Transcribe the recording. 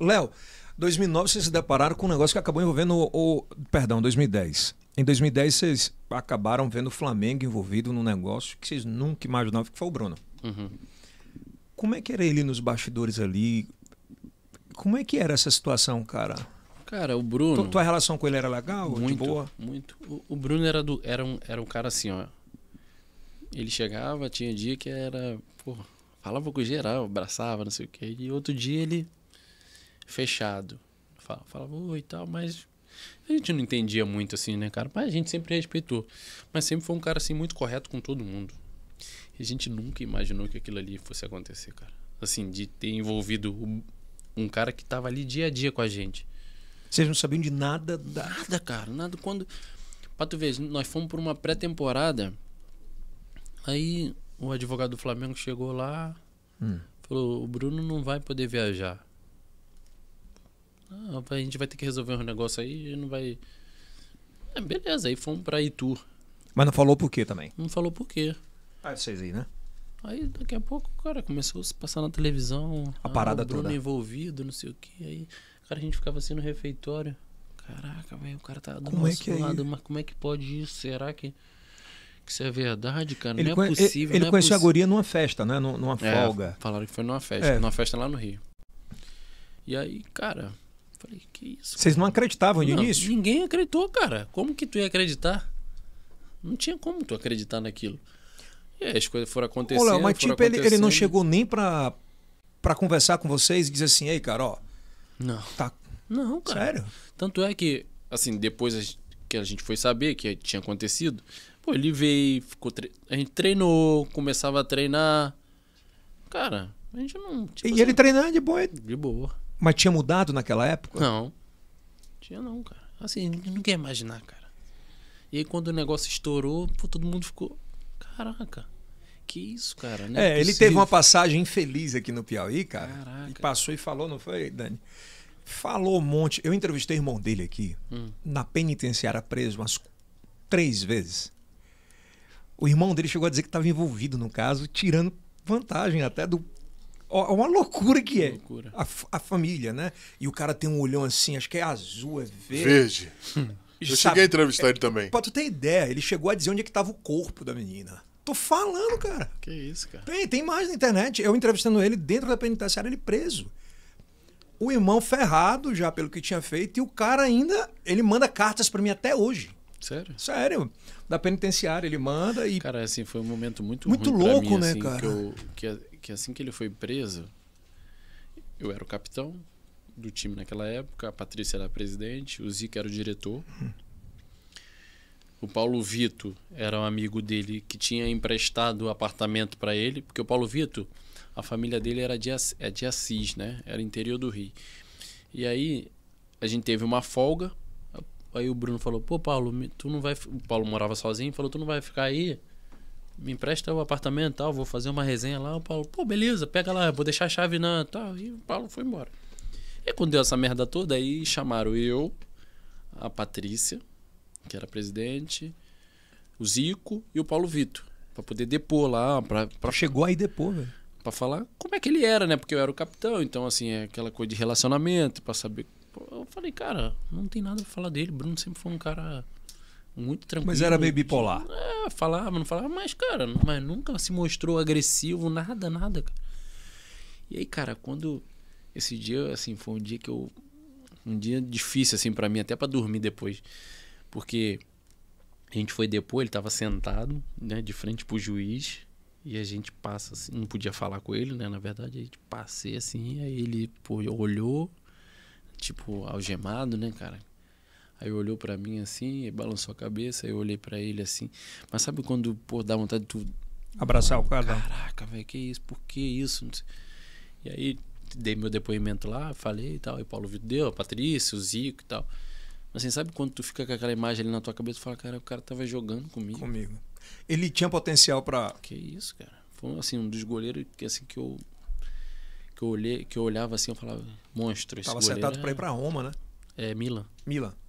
Léo, 2009 vocês se depararam com um negócio que acabou envolvendo o, o, perdão, 2010. Em 2010 vocês acabaram vendo o Flamengo envolvido num negócio que vocês nunca imaginavam que foi o Bruno. Uhum. Como é que era ele nos bastidores ali? Como é que era essa situação, cara? Cara, o Bruno. tua relação com ele era legal? Muito, de boa? Muito. O, o Bruno era, do, era, um, era um cara assim, ó. Ele chegava, tinha dia que era. pô, falava com geral, abraçava, não sei o quê. E outro dia ele fechado. Falava, oi e tal, mas a gente não entendia muito assim, né, cara? Mas a gente sempre respeitou. Mas sempre foi um cara assim muito correto com todo mundo. E a gente nunca imaginou que aquilo ali fosse acontecer, cara. Assim, de ter envolvido um cara que tava ali dia a dia com a gente. Vocês não sabiam de nada da... Nada, cara. Nada. Quando. Pra tu ver, nós fomos por uma pré-temporada. Aí o advogado do Flamengo chegou lá. Hum. Falou: o Bruno não vai poder viajar. Ah, a gente vai ter que resolver um negócio aí e não vai. É, beleza, aí fomos pra Itu. Mas não falou por quê também? Não falou por quê. Ah, vocês aí, né? Aí daqui a pouco, cara, começou a se passar na televisão. A parada ah, o Bruno toda. envolvido, não sei o que. Aí, cara, a gente ficava assim no refeitório. Caraca, velho, o cara tá do como é nosso é lado, é mas como é que pode isso? Será que, que isso é verdade, cara? Ele não é conhe... é possível. Ele, ele conheceu é a guria numa festa, né? Numa é, folga. falaram que foi numa festa, numa festa lá no Rio. E aí, cara, Falei, que isso? Vocês não acreditavam de não, início? Ninguém acreditou, cara. Como que tu ia acreditar? Não tinha como tu acreditar naquilo. E aí as coisas foram acontecendo. Olha, mas tipo, ele, ele não chegou nem pra, pra conversar com vocês e dizer assim, ei, cara, ó. Não. Tá... Não, cara. Sério? Tanto é que, assim, depois que a gente foi saber que tinha acontecido, pô, ele veio, ficou tre... a gente treinou, começava a treinar. Cara, a gente não. Tipo, e assim, ele treinar de boa? De boa. Mas tinha mudado naquela época? Não. Tinha não, cara. Assim, ninguém ia imaginar, cara. E aí quando o negócio estourou, pô, todo mundo ficou. Caraca. Que isso, cara? Não é, é ele teve uma passagem infeliz aqui no Piauí, cara. Caraca. E passou e falou, não foi, Dani? Falou um monte. Eu entrevistei o irmão dele aqui, hum. na penitenciária, preso umas três vezes. O irmão dele chegou a dizer que estava envolvido no caso, tirando vantagem até do Olha é uma loucura que é. Loucura. A, a, família, né? E o cara tem um olhão assim, acho que é azul, é verde. Verde. Hum. Eu cheguei a entrevistar é, ele também. Pra tu ter ideia, ele chegou a dizer onde é que tava o corpo da menina. Tô falando, cara. Que isso, cara. Tem, tem mais na internet. Eu entrevistando ele dentro da penitenciária, ele preso. O irmão ferrado já pelo que tinha feito e o cara ainda, ele manda cartas para mim até hoje. Sério? Sério. Da penitenciária, ele manda e. Cara, assim, foi um momento muito Muito louco, mim, né, assim, cara? Que, eu, que, que, assim que ele foi preso, eu era o capitão do time naquela época, a Patrícia era a presidente, o Zico era o diretor. O Paulo Vito era um amigo dele que tinha emprestado o apartamento para ele, porque o Paulo Vito, a família dele era de, é de Assis, né? Era interior do Rio. E aí a gente teve uma folga Aí o Bruno falou, pô, Paulo, tu não vai. O Paulo morava sozinho, falou, tu não vai ficar aí? Me empresta o apartamento tal, vou fazer uma resenha lá. O Paulo, pô, beleza, pega lá, vou deixar a chave na tal. E o Paulo foi embora. E quando deu essa merda toda, aí chamaram eu, a Patrícia, que era presidente, o Zico e o Paulo Vitor, para poder depor lá. Pra, pra... Chegou aí depor, velho. Pra falar como é que ele era, né? Porque eu era o capitão, então, assim, é aquela coisa de relacionamento, para saber eu falei, cara, não tem nada pra falar dele. Bruno sempre foi um cara muito tranquilo. Mas era meio bipolar. É, falava, não falava, mas, cara, mas nunca se mostrou agressivo, nada, nada, cara. E aí, cara, quando. Esse dia, assim, foi um dia que eu. Um dia difícil, assim, para mim, até para dormir depois. Porque a gente foi depois, ele tava sentado, né, de frente pro juiz. E a gente passa, assim, não podia falar com ele, né? Na verdade, a gente passei assim, aí ele pô, olhou, tipo, algemado, né, cara? Aí olhou para mim assim, balançou a cabeça, eu olhei para ele assim. Mas sabe quando, pô, dá vontade de tu. Abraçar o cara? Caraca, velho, que isso? Por que isso? E aí dei meu depoimento lá, falei e tal. E Paulo Vitor deu, o Zico e tal. Mas assim, sabe quando tu fica com aquela imagem ali na tua cabeça e fala, cara, o cara tava jogando comigo. Comigo. Ele tinha potencial para Que isso, cara. Foi assim, um dos goleiros que, assim, que eu que eu olhei, que eu olhava assim, eu falava, monstro. Esse Tava goleiro sentado é... para ir para Roma, né? É Milan. Milan.